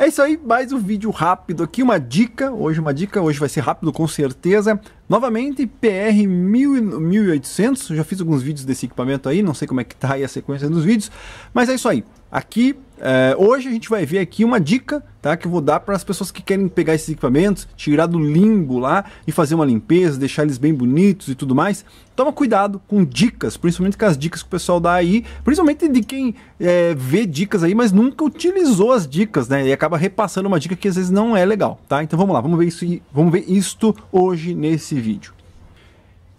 É isso aí, mais um vídeo rápido aqui, uma dica, hoje uma dica, hoje vai ser rápido com certeza. Novamente, PR 1800, já fiz alguns vídeos desse equipamento aí, não sei como é que tá aí a sequência dos vídeos, mas é isso aí. Aqui é, hoje a gente vai ver aqui uma dica tá, que eu vou dar para as pessoas que querem pegar esses equipamentos, tirar do limbo lá e fazer uma limpeza, deixar eles bem bonitos e tudo mais. Toma cuidado com dicas, principalmente com as dicas que o pessoal dá aí, principalmente de quem é, vê dicas aí, mas nunca utilizou as dicas, né? E acaba repassando uma dica que às vezes não é legal, tá? Então vamos lá, vamos ver isso, vamos ver isto hoje nesse vídeo.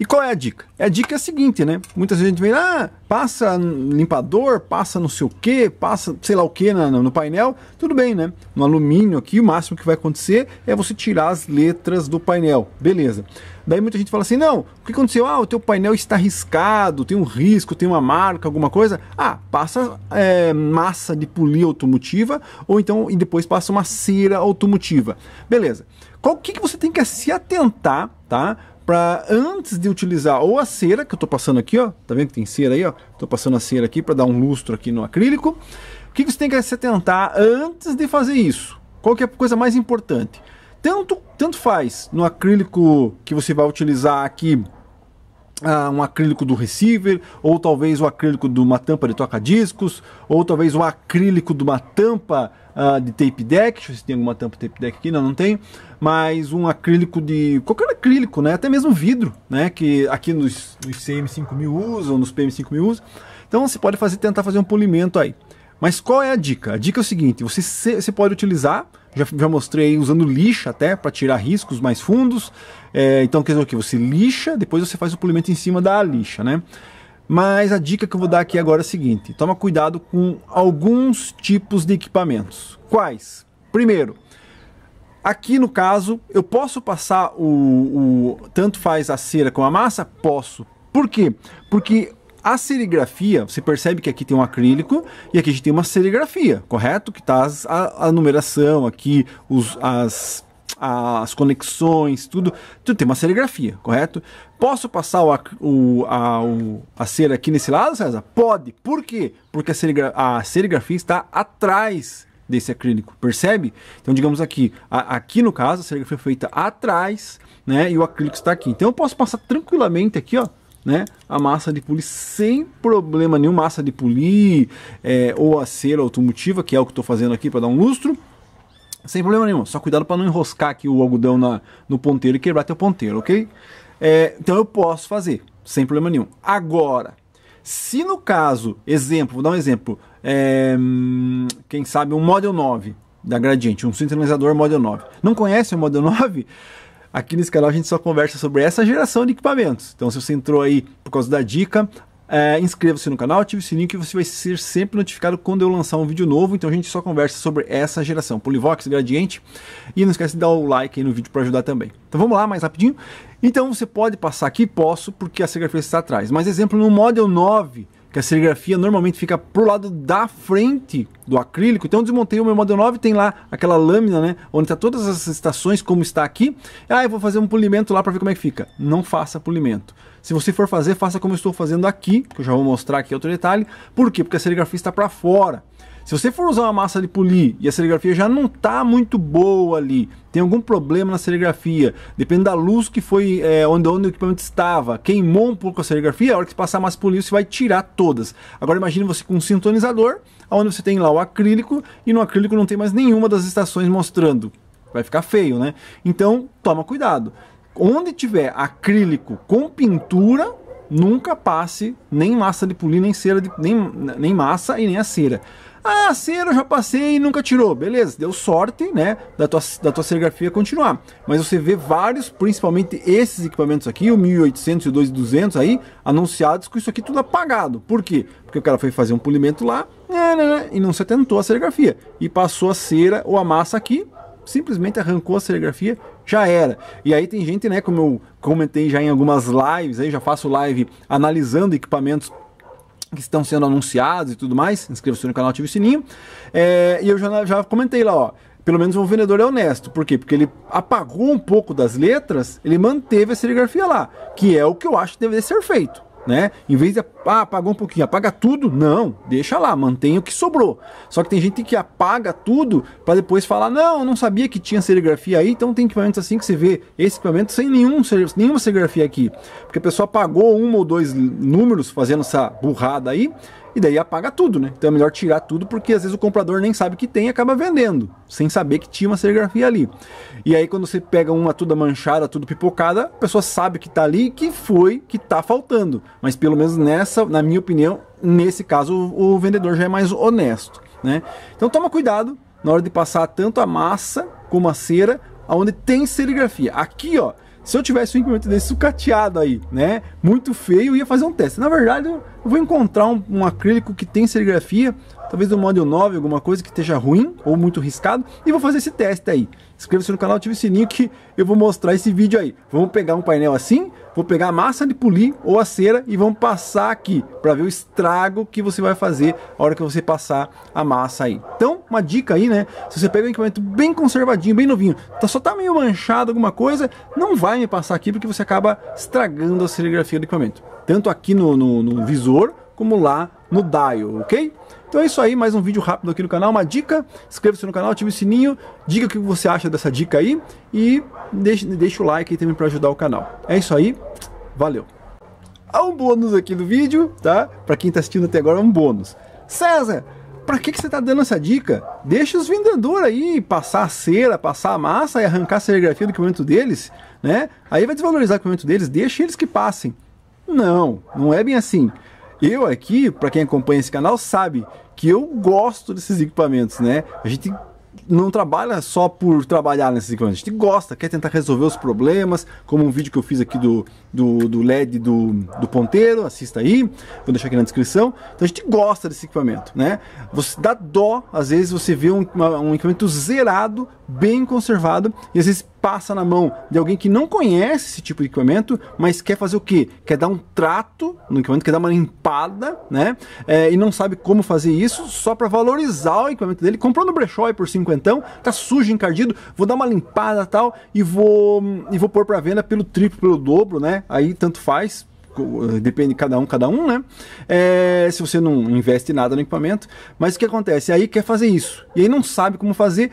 E qual é a dica? A dica é a seguinte, né? Muita gente vem, ah, passa limpador, passa não sei o que, passa sei lá o que no, no painel, tudo bem, né? No alumínio aqui, o máximo que vai acontecer é você tirar as letras do painel, beleza. Daí muita gente fala assim, não, o que aconteceu? Ah, o teu painel está riscado, tem um risco, tem uma marca, alguma coisa. Ah, passa é, massa de polia automotiva ou então e depois passa uma cera automotiva. Beleza. Qual que, que você tem que se atentar, tá? para antes de utilizar ou a cera que eu estou passando aqui, ó, tá vendo que tem cera aí, ó? Tô passando a cera aqui para dar um lustro aqui no acrílico. O que, que você tem que se atentar antes de fazer isso? Qual que é a coisa mais importante? Tanto, tanto faz no acrílico que você vai utilizar aqui ah, um acrílico do receiver, ou talvez o acrílico de uma tampa de toca-discos, ou talvez o acrílico de uma tampa uh, de tape deck. Deixa eu ver se tem alguma tampa tape deck aqui, não, não tem. Mas um acrílico de. qualquer acrílico, né? Até mesmo vidro, né? Que aqui nos, nos CM5000 usam, nos PM5000 usam. Então você pode fazer, tentar fazer um polimento aí. Mas qual é a dica? A dica é o seguinte: você, você pode utilizar, já, já mostrei usando lixa até para tirar riscos mais fundos. É, então quer dizer o que? Você lixa, depois você faz o polimento em cima da lixa, né? Mas a dica que eu vou dar aqui agora é a seguinte: toma cuidado com alguns tipos de equipamentos. Quais? Primeiro, Aqui no caso, eu posso passar o, o, tanto faz a cera com a massa? Posso. Por quê? Porque a serigrafia, você percebe que aqui tem um acrílico e aqui a gente tem uma serigrafia, correto? Que está a, a, numeração aqui, os, as, as conexões, tudo. Tudo tem uma serigrafia, correto? Posso passar o, o, a, o, a cera aqui nesse lado, César? Pode. Por quê? Porque a, serigra a serigrafia está atrás desse acrílico, percebe? Então, digamos aqui, a, aqui no caso, a serigrafia foi feita atrás, né? E o acrílico está aqui. Então, eu posso passar tranquilamente aqui, ó né? A massa de polir sem problema nenhum, massa de polir é, ou a cera automotiva, que é o que estou fazendo aqui para dar um lustro, sem problema nenhum. Só cuidado para não enroscar aqui o algodão na, no ponteiro e quebrar teu ponteiro, ok? É, então eu posso fazer, sem problema nenhum. Agora, se no caso, exemplo, vou dar um exemplo, é, quem sabe um Model 9 da Gradiente, um sintonizador Model 9. Não conhece o Model 9? Aqui nesse canal a gente só conversa sobre essa geração de equipamentos. Então, se você entrou aí por causa da dica, é, inscreva-se no canal, ative o sininho que você vai ser sempre notificado quando eu lançar um vídeo novo. Então a gente só conversa sobre essa geração, Polivox, Gradiente. E não esquece de dar o like aí no vídeo para ajudar também. Então vamos lá, mais rapidinho. Então você pode passar aqui, posso, porque a serigrafia está atrás. Mas exemplo, no Model 9 que a serigrafia normalmente fica pro lado da frente do acrílico. Então eu desmontei o meu modelo 9, tem lá aquela lâmina, né, onde tá todas as estações como está aqui. Ah, eu vou fazer um polimento lá para ver como é que fica. Não faça polimento. Se você for fazer, faça como eu estou fazendo aqui, que eu já vou mostrar aqui outro detalhe. Por quê? Porque a serigrafia está para fora. Se você for usar uma massa de polir e a serigrafia já não está muito boa ali, tem algum problema na serigrafia, depende da luz que foi, é, onde, onde o equipamento estava, queimou um pouco a serigrafia, a hora que você passar a massa de polir você vai tirar todas. Agora imagine você com um sintonizador, onde você tem lá o acrílico e no acrílico não tem mais nenhuma das estações mostrando. Vai ficar feio, né? Então, toma cuidado. Onde tiver acrílico com pintura, nunca passe nem massa de polir, nem cera, de, nem, nem massa e nem a cera. Ah, cera, já passei e nunca tirou. Beleza, deu sorte, né? Da tua, da tua serigrafia continuar. Mas você vê vários, principalmente esses equipamentos aqui, o 1800 e o 2200 aí, anunciados com isso aqui tudo apagado. Por quê? Porque o cara foi fazer um polimento lá né, né, né, e não se atentou à serigrafia. E passou a cera ou a massa aqui, simplesmente arrancou a serigrafia, já era. E aí tem gente, né, como eu comentei já em algumas lives, aí já faço live analisando equipamentos que estão sendo anunciados e tudo mais. Inscreva-se no canal, ative o sininho. É, e eu já, já comentei lá, ó. Pelo menos o vendedor é honesto. Por quê? Porque ele apagou um pouco das letras, ele manteve a serigrafia lá, que é o que eu acho que deveria ser feito né? Em vez de ah, apagar um pouquinho, apaga tudo, não, deixa lá, mantém o que sobrou. Só que tem gente que apaga tudo para depois falar: "Não, eu não sabia que tinha serigrafia aí". Então tem equipamentos assim que você vê esse equipamento sem nenhum nenhuma serigrafia aqui, porque a pessoa apagou um ou dois números fazendo essa burrada aí e daí apaga tudo, né? Então é melhor tirar tudo porque às vezes o comprador nem sabe que tem e acaba vendendo, sem saber que tinha uma serigrafia ali. E aí quando você pega uma toda manchada, tudo pipocada, a pessoa sabe que tá ali, que foi, que tá faltando. Mas pelo menos nessa, na minha opinião, nesse caso o, o vendedor já é mais honesto, né? Então toma cuidado na hora de passar tanto a massa como a cera aonde tem serigrafia. Aqui, ó, se eu tivesse um equipamento desse sucateado aí, né? Muito feio, eu ia fazer um teste. Na verdade, eu vou encontrar um, um acrílico que tem serigrafia, talvez um Model 9, alguma coisa que esteja ruim ou muito riscado, e vou fazer esse teste aí. Inscreva-se no canal, ative o sininho que eu vou mostrar esse vídeo aí. Vamos pegar um painel assim, vou pegar a massa de polir ou a cera e vamos passar aqui para ver o estrago que você vai fazer a hora que você passar a massa aí. Então, uma dica aí, né? Se você pega um equipamento bem conservadinho, bem novinho, tá, só tá meio manchado alguma coisa, não vai me passar aqui porque você acaba estragando a serigrafia do equipamento. Tanto aqui no, no, no visor, como lá no dial, ok? Então é isso aí, mais um vídeo rápido aqui no canal, uma dica, inscreva-se no canal, ative o sininho, diga o que você acha dessa dica aí e deixe, deixe o like aí também para ajudar o canal. É isso aí, valeu! Há um bônus aqui do vídeo, tá? Para quem está assistindo até agora, é um bônus. César, para que, que você está dando essa dica? Deixa os vendedores aí passar a cera, passar a massa e arrancar a serigrafia do equipamento deles, né? Aí vai desvalorizar o equipamento deles, deixa eles que passem. Não, não é bem assim. Eu aqui, para quem acompanha esse canal, sabe que eu gosto desses equipamentos, né? A gente não trabalha só por trabalhar nesses equipamentos, a gente gosta, quer tentar resolver os problemas, como um vídeo que eu fiz aqui do, do, do LED do, do ponteiro, assista aí, vou deixar aqui na descrição. Então a gente gosta desse equipamento, né? Você dá dó, às vezes você vê um, um equipamento zerado, bem conservado, e às vezes passa na mão de alguém que não conhece esse tipo de equipamento, mas quer fazer o quê? Quer dar um trato no equipamento, quer dar uma limpada, né? É, e não sabe como fazer isso, só para valorizar o equipamento dele. Comprou no brechó aí por cinquentão, tá sujo, encardido, vou dar uma limpada tal e vou e vou pôr para venda pelo triplo, pelo dobro, né? Aí tanto faz, eh, depende de cada um, cada um, né? É, se você não investe nada no equipamento, mas o que acontece? Aí quer fazer isso e aí não sabe como fazer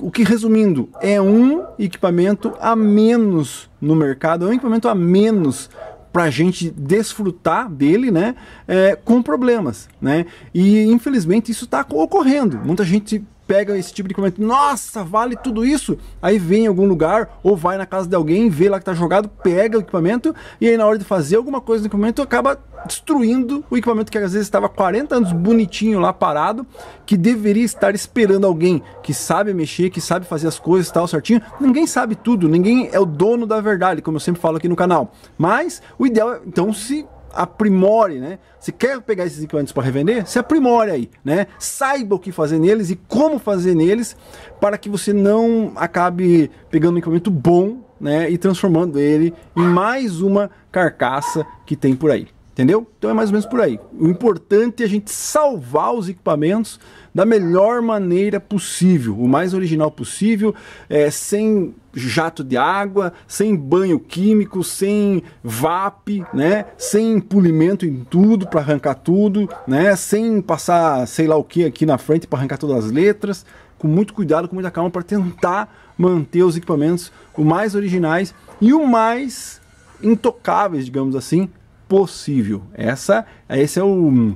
o que, resumindo, é um equipamento a menos no mercado, é um equipamento a menos para a gente desfrutar dele, né, é, com problemas, né? E infelizmente isso está ocorrendo. Muita gente pegam esse tipo de equipamento. Nossa, vale tudo isso! Aí vem em algum lugar ou vai na casa de alguém, vê lá que tá jogado, pega o equipamento e aí na hora de fazer alguma coisa no equipamento acaba destruindo o equipamento que às vezes estava 40 anos bonitinho lá parado, que deveria estar esperando alguém que sabe mexer, que sabe fazer as coisas tal certinho. Ninguém sabe tudo, ninguém é o dono da verdade, como eu sempre falo aqui no canal. Mas o ideal é então se aprimore, né? Se quer pegar esses equipamentos para revender, se aprimore aí, né? Saiba o que fazer neles e como fazer neles para que você não acabe pegando um equipamento bom, né, e transformando ele em mais uma carcaça que tem por aí. Entendeu? Então é mais ou menos por aí. O importante é a gente salvar os equipamentos da melhor maneira possível, o mais original possível, é, sem jato de água, sem banho químico, sem VAP, né? Sem polimento em tudo para arrancar tudo, né? Sem passar sei lá o que aqui na frente para arrancar todas as letras, com muito cuidado, com muita calma para tentar manter os equipamentos o mais originais e o mais intocáveis, digamos assim, possível. Essa, esse é o,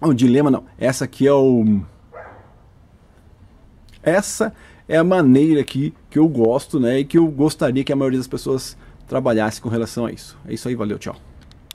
é o dilema, não. Essa aqui é o essa é a maneira aqui que eu gosto, né, e que eu gostaria que a maioria das pessoas trabalhasse com relação a isso. É isso aí, valeu, tchau.